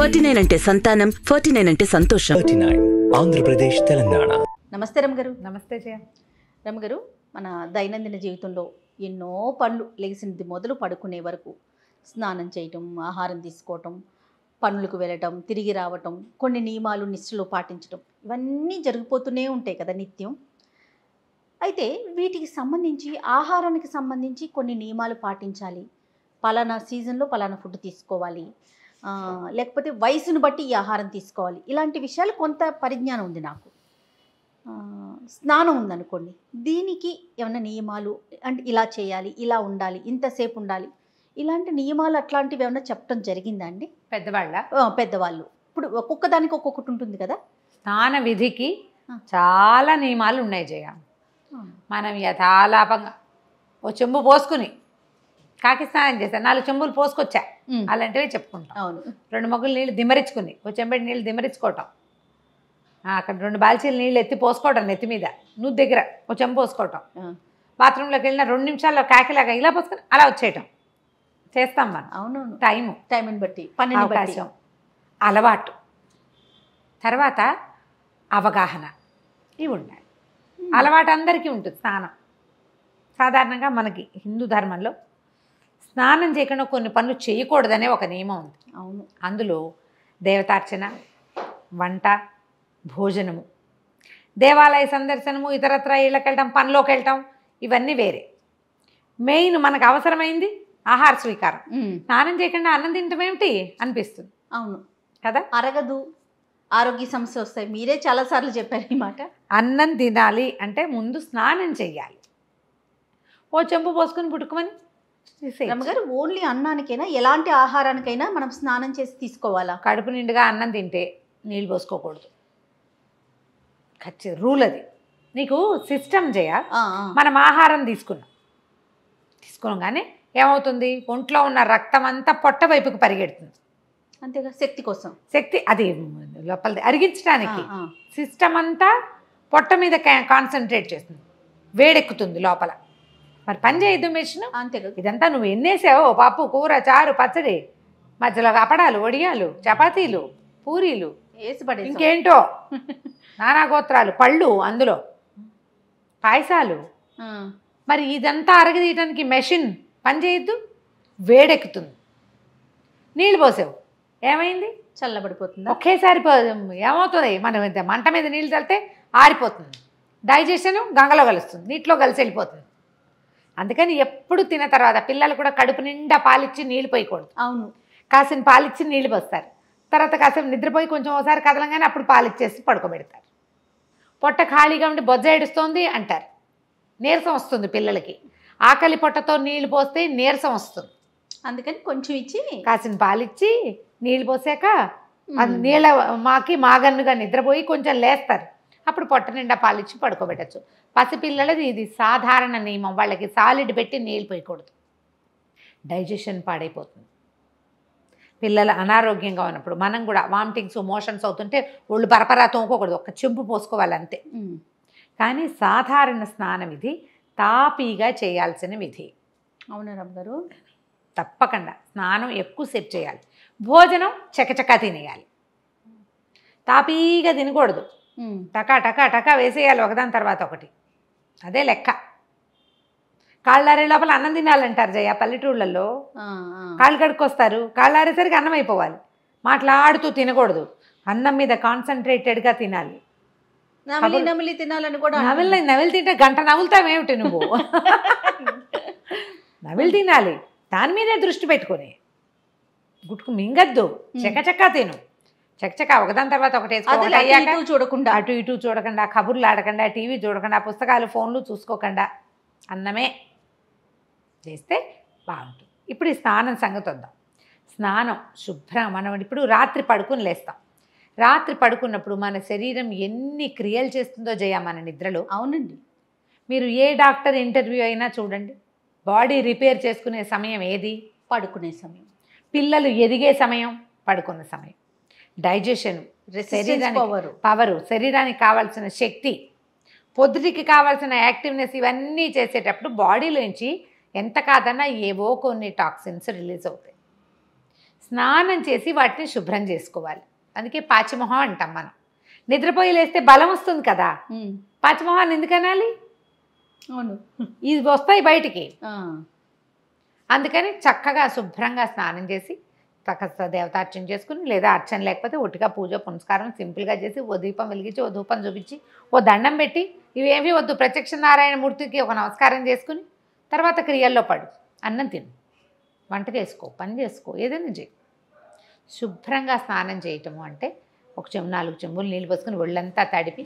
forty nine అంటే సంతానం forty nine అంటే సంతోషం ఆంధ్రప్రదేశ్ తెలంగాణ నమస్తే రమ్మగారు నమస్తే జయ రమ్మగారు మన దైనందిన జీవితంలో ఎన్నో పనులు లెగిసినది మొదలు పడుకునే వరకు స్నానం చేయటం ఆహారం తీసుకోవటం పనులకు వెళ్ళటం తిరిగి రావటం కొన్ని నియమాలు నిష్ఠలు పాటించటం ఇవన్నీ జరిగిపోతూనే ఉంటాయి కదా నిత్యం అయితే వీటికి సంబంధించి ఆహారానికి సంబంధించి కొన్ని నియమాలు పాటించాలి పలానా సీజన్లో పలానా ఫుడ్ తీసుకోవాలి లేకపోతే వయసును బట్టి ఈ ఆహారం తీసుకోవాలి ఇలాంటి విషయాలు కొంత పరిజ్ఞానం ఉంది నాకు స్నానం ఉందనుకోండి దీనికి ఏమైనా నియమాలు అంటే ఇలా చేయాలి ఇలా ఉండాలి ఇంతసేపు ఉండాలి ఇలాంటి నియమాలు అట్లాంటివి ఏమైనా చెప్పడం జరిగిందా అండి పెద్దవాళ్ళ పెద్దవాళ్ళు ఇప్పుడు ఒక్కొక్క దానికి ఒక్కొక్కటి ఉంటుంది కదా స్నాన విధికి చాలా నియమాలు ఉన్నాయి జయ మనం యథాలాపంగా ఓ చెంబు పోసుకుని కాకి స్నానం చేశాను నాలుగు చెంబులు పోసుకొచ్చా అలాంటివి చెప్పుకుంటాం అవును రెండు మొగ్గులు నీళ్ళు దిమరించుకుని ఒక చెంబడి నీళ్ళు దిమరించుకోవటం అక్కడ రెండు బాల్చీలు నీళ్ళు ఎత్తి పోసుకోవటం నెత్తి మీద నువ్వు దగ్గర ఒక చెంబు పోసుకోవటం బాత్రూంలోకి వెళ్ళిన రెండు నిమిషాల్లో కాకిలాగా ఇలా పోసుకొని అలా వచ్చేయటం చేస్తాం మనం అవును టైం టైం బట్టి పని అవకాశం అలవాటు తర్వాత అవగాహన ఇవి ఉన్నాయి అలవాటు అందరికీ ఉంటుంది స్నానం సాధారణంగా మనకి హిందూ ధర్మంలో స్నానం చేయకుండా కొన్ని పనులు చేయకూడదనే ఒక నియమం ఉంది అవును అందులో దేవతార్చన వంట భోజనము దేవాలయ సందర్శనము ఇతరత్ర ఇళ్ళకి వెళ్ళటం పనిలోకి వెళ్ళటం ఇవన్నీ వేరే మెయిన్ మనకు అవసరమైంది ఆహార స్వీకారం స్నానం చేయకుండా అన్నం తింటం ఏమిటి అనిపిస్తుంది అవును కదా అరగదు ఆరోగ్య సమస్య వస్తాయి మీరే చాలాసార్లు చెప్పారు ఈ మాట అన్నం తినాలి అంటే ముందు స్నానం చేయాలి ఓ చెంపు పోసుకుని పుట్టుకోమని రమ్మగారు ఓన్లీ అన్నానికైనా ఎలాంటి ఆహారానికైనా మనం స్నానం చేసి తీసుకోవాలా కడుపు నిండుగా అన్నం తింటే నీళ్ళు పోసుకోకూడదు ఖచ్చితంగా రూల్ అది నీకు సిస్టమ్ చేయ మనం ఆహారం తీసుకున్నాం తీసుకోగానే ఏమవుతుంది ఒంట్లో ఉన్న రక్తం అంతా పొట్ట వైపుకి పరిగెడుతుంది అంతేగా శక్తి కోసం శక్తి అది లోపల అరిగించడానికి సిస్టమ్ అంతా పొట్ట మీద కాన్సన్ట్రేట్ చేస్తుంది వేడెక్కుతుంది లోపల మరి పని చేయొద్దు మెషిన్ అంతే ఇదంతా నువ్వు ఎన్నేసావో పప్పు కూర చారు పచ్చడి మధ్యలో అపడాలు వడియాలు చపాతీలు పూరీలు ఇంకేంటో నానా గోత్రాలు పళ్ళు అందులో పాయసాలు మరి ఇదంతా అరగదీయటానికి మెషిన్ పని చేయొద్దు వేడెక్కుతుంది నీళ్ళు పోసావు ఏమైంది చల్లబడిపోతుంది ఒకేసారి ఏమవుతుంది మనం మంట మీద నీళ్ళు చల్లితే ఆరిపోతుంది డైజెషన్ గంగలో కలుస్తుంది నీటిలో కలిసి వెళ్ళిపోతుంది అందుకని ఎప్పుడు తిన్న తర్వాత పిల్లలు కూడా కడుపు నిండా పాలిచ్చి నీళ్ళు పోయకూడదు అవును కాసిన పాలిచ్చి నీళ్ళు పోస్తారు తర్వాత కాసేపు నిద్రపోయి కొంచెం ఒకసారి కదలంగానే అప్పుడు పాలిచ్చేసి పడుకోబెడతారు పొట్ట ఖాళీగా ఉండి బొజ్జ ఏడుస్తోంది అంటారు నీరసం వస్తుంది పిల్లలకి ఆకలి పొట్టతో నీళ్లు పోస్తే నీరసం వస్తుంది అందుకని కొంచెం ఇచ్చి కాసిన పాలిచ్చి నీళ్ళు పోసాక నీళ్ళ మాకి మాగన్నుగా నిద్రపోయి కొంచెం లేస్తారు అప్పుడు పొట్ట నిండా పాలిచ్చి పడుకోబెట్టచ్చు పసిపిల్లలది ఇది సాధారణ నియమం వాళ్ళకి సాలిడ్ పెట్టి నీళ్ళు పోయకూడదు డైజెషన్ పాడైపోతుంది పిల్లలు అనారోగ్యంగా ఉన్నప్పుడు మనం కూడా వామిటింగ్స్ మోషన్స్ అవుతుంటే ఒళ్ళు పరపరా తోముకోకూడదు ఒక చెంపు పోసుకోవాలంతే కానీ సాధారణ స్నానం విధి తాపీగా చేయాల్సిన విధి అవునా రమ్మగారు తప్పకుండా స్నానం ఎక్కువసేపు చేయాలి భోజనం చకచకా తినేయాలి తాపీగా తినకూడదు టకా టకా టకా వేసేయాలి ఒకదాని తర్వాత ఒకటి అదే లెక్క కాళ్ళారే లోపల అన్నం తినాలంటారు జయ పల్లెటూళ్ళల్లో కాళ్ళు కడుక్కొస్తారు కాళ్ళారేసరికి అన్నం అయిపోవాలి మాట్లాడుతూ తినకూడదు అన్నం మీద కాన్సన్ట్రేటెడ్గా తినాలి నవలి నవలి తినాలని కూడా తింటే గంట నవ్వులుతావేమిటి నువ్వు నవలి తినాలి దాని మీదే దృష్టి పెట్టుకొని గుట్టుకు మింగద్దు చెక్క చెక్క తిను చకచక ఒకదాని తర్వాత ఒకటి చూడకుండా అటు ఇటు చూడకుండా కబుర్లు ఆడకుండా టీవీ చూడకుండా పుస్తకాలు ఫోన్లు చూసుకోకుండా అన్నమే చేస్తే బాగుంటుంది ఇప్పుడు ఈ స్నానం సంగతి వద్దాం స్నానం శుభ్రం మనం ఇప్పుడు రాత్రి పడుకుని లేస్తాం రాత్రి పడుకున్నప్పుడు మన శరీరం ఎన్ని క్రియలు చేస్తుందో జయ మన నిద్రలో అవునండి మీరు ఏ డాక్టర్ ఇంటర్వ్యూ అయినా చూడండి బాడీ రిపేర్ చేసుకునే సమయం ఏది పడుకునే సమయం పిల్లలు ఎదిగే సమయం పడుకున్న సమయం డైజెషన్ శరీరానికి పవరు శరీరానికి కావాల్సిన శక్తి పొద్దుటికి కావాల్సిన యాక్టివ్నెస్ ఇవన్నీ చేసేటప్పుడు బాడీలోంచి ఎంత కాదన్నా ఏవో కొన్ని టాక్సిన్స్ రిలీజ్ అవుతాయి స్నానం చేసి వాటిని శుభ్రం చేసుకోవాలి అందుకే పాచిమొహం అంటాం మనం నిద్రపోయి లేస్తే బలం వస్తుంది కదా పాచిమొహాన్ని ఎందుకనాలి అవును ఇది వస్తాయి బయటికి అందుకని చక్కగా శుభ్రంగా స్నానం చేసి తకస్త అర్చన చేసుకుని లేదా అర్చన లేకపోతే ఒట్టిగా పూజ పునస్కారం సింపుల్గా చేసి ఓ దీపం వెలిగించి ఓ ధూపం చూపించి ఓ దండం పెట్టి ఇవేమీ వద్దు ప్రత్యక్ష నారాయణ మూర్తికి ఒక నమస్కారం చేసుకుని తర్వాత క్రియల్లో పడు అన్నం తిను వంట చేసుకో పని చేసుకో ఏదైనా చేయి శుభ్రంగా స్నానం చేయటము అంటే ఒక చెంబు నాలుగు చెంబులు నీళ్ళు పోసుకుని ఒళ్ళంతా తడిపి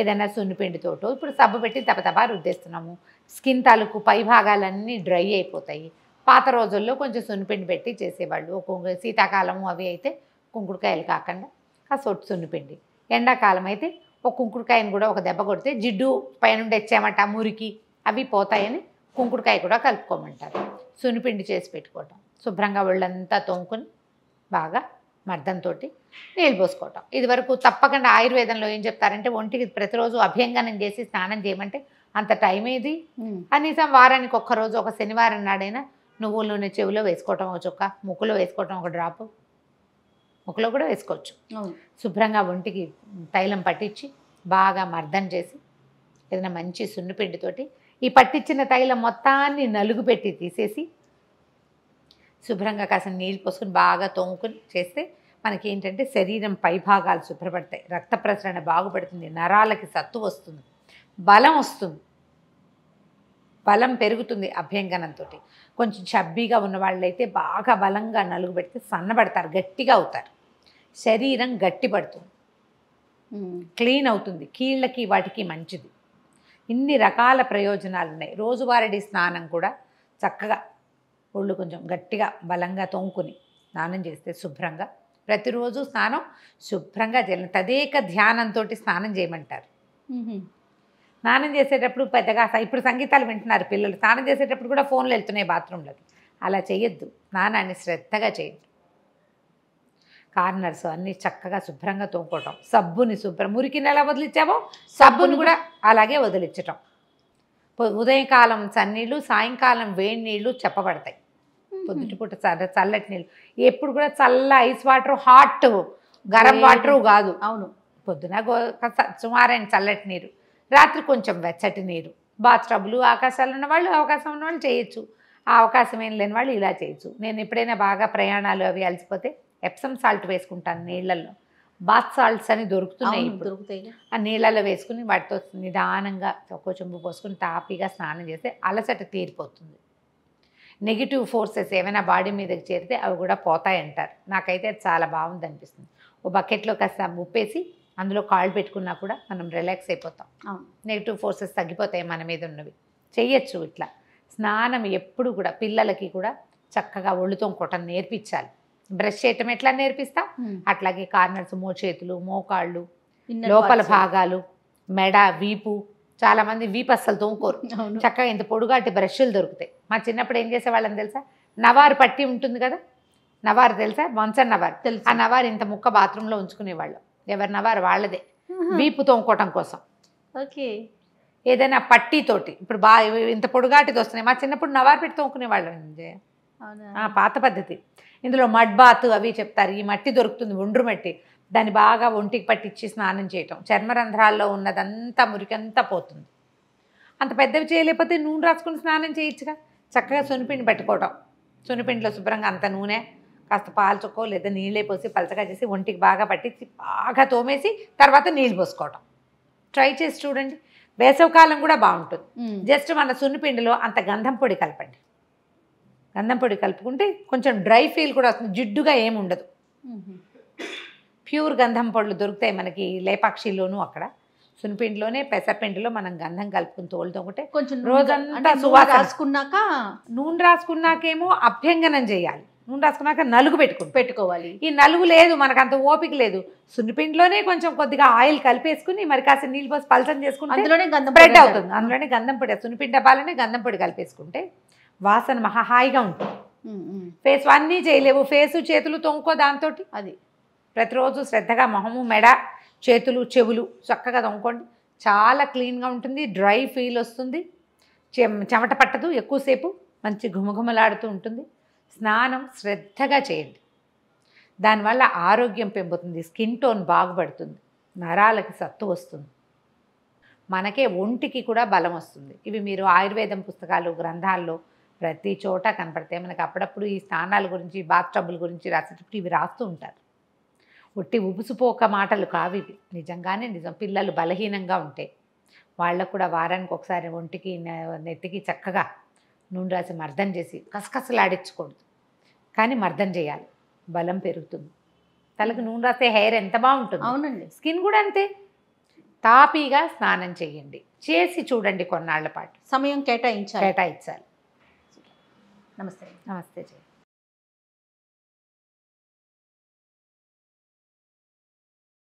ఏదైనా సున్నిపిండితోటో ఇప్పుడు సబ్బు పెట్టి తపతపా రుద్దేస్తున్నాము స్కిన్ తాలూకు పై భాగాలన్నీ డ్రై అయిపోతాయి పాత రోజుల్లో కొంచెం సున్నిపిండి పెట్టి చేసేవాళ్ళు కుంకు శీతాకాలం అవి అయితే కుంకుడుకాయలు కాకుండా ఆ సొట్టు సున్నిపిండి ఎండాకాలం అయితే ఒక కుంకుడుకాయని కూడా ఒక దెబ్బ కొడితే జిడ్డు పైన వచ్చామట మురికి అవి పోతాయని కుంకుడుకాయ కూడా కలుపుకోమంటారు సున్నిపిండి చేసి పెట్టుకోవటం శుభ్రంగా ఒళ్ళంతా తోముకుని బాగా మర్దంతో నీళ్ళు పోసుకోవటం ఇదివరకు తప్పకుండా ఆయుర్వేదంలో ఏం చెప్తారంటే ఒంటికి ప్రతిరోజు అభ్యంగనం చేసి స్నానం చేయమంటే అంత టైం ఏది కనీసం వారానికి ఒక్కరోజు ఒక శనివారం నాడైనా నువ్వు నూనె చెవిలో వేసుకోవటం ఒక చొక్క ముక్కులో వేసుకోవటం ఒక డ్రాప్ ముక్కులో కూడా వేసుకోవచ్చు శుభ్రంగా ఒంటికి తైలం పట్టించి బాగా మర్దన చేసి ఏదైనా మంచి సున్నుపిండితోటి ఈ పట్టించిన తైలం మొత్తాన్ని నలుగు పెట్టి తీసేసి శుభ్రంగా కాసిన నీళ్ళు పోసుకొని బాగా తోముకుని చేస్తే మనకి ఏంటంటే శరీరం పైభాగాలు శుభ్రపడతాయి రక్త ప్రసరణ బాగుపడుతుంది నరాలకి సత్తు వస్తుంది బలం వస్తుంది బలం పెరుగుతుంది అభ్యంగనంతో కొంచెం చబ్బీగా ఉన్న వాళ్ళైతే బాగా బలంగా నలుగు పెడితే సన్నబడతారు గట్టిగా అవుతారు శరీరం గట్టిపడుతుంది క్లీన్ అవుతుంది కీళ్ళకి వాటికి మంచిది ఇన్ని రకాల ప్రయోజనాలు ఉన్నాయి రోజువారీ స్నానం కూడా చక్కగా ఒళ్ళు కొంచెం గట్టిగా బలంగా తోముకుని స్నానం చేస్తే శుభ్రంగా ప్రతిరోజు స్నానం శుభ్రంగా చేయాలి తదేక ధ్యానంతో స్నానం చేయమంటారు స్నానం చేసేటప్పుడు పెద్దగా ఇప్పుడు సంగీతాలు వింటున్నారు పిల్లలు స్నానం చేసేటప్పుడు కూడా ఫోన్లు వెళ్తున్నాయి బాత్రూంలోకి అలా చేయొద్దు స్నానాన్ని శ్రద్ధగా చేయొద్దు కార్నర్స్ అన్నీ చక్కగా శుభ్రంగా తోముకోవటం సబ్బుని శుభ్రం మురికిని ఎలా వదిలించామో సబ్బుని కూడా అలాగే వదిలించటం ఉదయకాలం సన్నీళ్ళు సాయంకాలం వేడి నీళ్ళు చెప్పబడతాయి పొద్దుటిపూట చల్ల చల్లటి నీళ్ళు ఎప్పుడు కూడా చల్ల ఐస్ వాటర్ హాట్ గరం వాటర్ కాదు అవును పొద్దున సుమారైన చల్లటి నీరు రాత్రి కొంచెం వెచ్చటి నీరు బాత్ టబ్లు అవకాశాలు ఉన్నవాళ్ళు అవకాశం ఉన్నవాళ్ళు చేయొచ్చు ఆ అవకాశం ఏం లేని వాళ్ళు ఇలా చేయొచ్చు నేను ఎప్పుడైనా బాగా ప్రయాణాలు అవి అలసిపోతే ఎప్సమ్ సాల్ట్ వేసుకుంటాను నీళ్ళల్లో బాత్ సాల్ట్స్ అని దొరుకుతున్నాయి దొరుకుతాయి ఆ నీళ్ళలో వేసుకుని వాటితో నిదానంగా తక్కువ చెంబు పోసుకుని తాపీగా స్నానం చేస్తే అలసట తీరిపోతుంది నెగిటివ్ ఫోర్సెస్ ఏమైనా బాడీ మీదకి చేరితే అవి కూడా పోతాయంటారు నాకైతే అది చాలా బాగుంది అనిపిస్తుంది ఓ బకెట్లో కాస్త ఉప్పేసి అందులో కాళ్ళు పెట్టుకున్నా కూడా మనం రిలాక్స్ అయిపోతాం నెగిటివ్ ఫోర్సెస్ తగ్గిపోతాయి మన మీద ఉన్నవి చెయ్యొచ్చు ఇట్లా స్నానం ఎప్పుడు కూడా పిల్లలకి కూడా చక్కగా ఒళ్ళుతో కొట్టం నేర్పించాలి బ్రష్ చేయటం ఎట్లా నేర్పిస్తాం అట్లాగే కార్నర్స్ మోచేతులు మోకాళ్ళు లోపల భాగాలు మెడ వీపు చాలా మంది వీపు అస్సలు తోముకోరు చక్కగా ఇంత పొడుగాటి బ్రష్లు దొరుకుతాయి మా చిన్నప్పుడు ఏం చేసేవాళ్ళని తెలుసా నవారు పట్టి ఉంటుంది కదా నవారు తెలుసా వంశ నవారు ఆ నవారు ఇంత ముక్క బాత్రూంలో ఉంచుకునేవాళ్ళు ఎవరినవారు వాళ్ళదే వీపు తోముకోవటం కోసం ఓకే ఏదైనా పట్టితోటి ఇప్పుడు బాగా ఇంత పొడుగాటిది వస్తున్నాయి మా చిన్నప్పుడు నవారు పెట్టి ఆ పాత పద్ధతి ఇందులో మడ్ బాత్ అవి చెప్తారు ఈ మట్టి దొరుకుతుంది ఒండ్రు మట్టి దాన్ని బాగా ఒంటికి పట్టించి స్నానం చేయటం చర్మరంధ్రాల్లో ఉన్నదంతా మురికంతా పోతుంది అంత పెద్దవి చేయలేకపోతే నూనె రాసుకుని స్నానం చేయొచ్చుగా చక్కగా సునిపిండి పెట్టుకోవటం సునిపిండిలో శుభ్రంగా అంత నూనె కాస్త పాల్చుకో లేదా నీళ్ళే పోసి పలచగా చేసి ఒంటికి బాగా పట్టించి బాగా తోమేసి తర్వాత నీళ్ళు పోసుకోవటం ట్రై చేసి చూడండి వేసవకాలం కూడా బాగుంటుంది జస్ట్ మన సున్నిపిండిలో అంత గంధం పొడి కలపండి గంధం పొడి కలుపుకుంటే కొంచెం డ్రై ఫీల్ కూడా వస్తుంది జిడ్డుగా ఏమి ఉండదు ప్యూర్ గంధం పొడులు దొరుకుతాయి మనకి లేపాక్షిలోనూ అక్కడ సున్నిపిండిలోనే పెసరపిండిలో మనం గంధం కలుపుకుని తోలుతోకుంటే కొంచెం రోజంతా సువాసన రాసుకున్నాక నూనె రాసుకున్నాకేమో అభ్యంగనం చేయాలి నూనె రాసుకున్నాక నలుగు పెట్టుకు పెట్టుకోవాలి ఈ నలుగు లేదు మనకు అంత ఓపిక లేదు సున్నిపిండిలోనే కొంచెం కొద్దిగా ఆయిల్ కలిపేసుకుని మరి కాస్త నీళ్ళు పోసి పలసం చేసుకుంటే అందులోనే గంధం బ్రెడ్ అవుతుంది అందులోనే గంధం పొడి సున్నిపిండి డబ్బాలనే గంధం పొడి కలిపేసుకుంటే వాసన మహా హాయిగా ఉంటుంది ఫేస్ అన్నీ చేయలేవు ఫేసు చేతులు తొంకో దాంతో అది ప్రతిరోజు శ్రద్ధగా మొహము మెడ చేతులు చెవులు చక్కగా తొంగుకోండి చాలా క్లీన్గా ఉంటుంది డ్రై ఫీల్ వస్తుంది చెమట పట్టదు ఎక్కువసేపు మంచి ఘుమఘుమలాడుతూ ఉంటుంది స్నానం శ్రద్ధగా చేయండి దానివల్ల ఆరోగ్యం పెంపుతుంది స్కిన్ టోన్ బాగుపడుతుంది నరాలకి సత్తు వస్తుంది మనకే ఒంటికి కూడా బలం వస్తుంది ఇవి మీరు ఆయుర్వేదం పుస్తకాలు గ్రంథాల్లో ప్రతి చోట కనపడతాయి మనకు అప్పుడప్పుడు ఈ స్నానాల గురించి బాత్ టబ్బుల గురించి రాసేటప్పుడు ఇవి రాస్తూ ఉంటారు ఒట్టి ఉబుసుపోక మాటలు కావి నిజంగానే నిజం పిల్లలు బలహీనంగా ఉంటాయి వాళ్ళకు కూడా వారానికి ఒకసారి ఒంటికి నెత్తికి చక్కగా నూనె రాసి మర్దం చేసి కసకసలాడించకూడదు కానీ మర్దం చేయాలి బలం పెరుగుతుంది తలకు నూనె రాస్తే హెయిర్ ఎంత బాగుంటుంది అవునండి స్కిన్ కూడా అంతే తాపీగా స్నానం చేయండి చేసి చూడండి కొన్నాళ్ల పాటు సమయం కేటాయించాలి కేటాయించాలి నమస్తే నమస్తే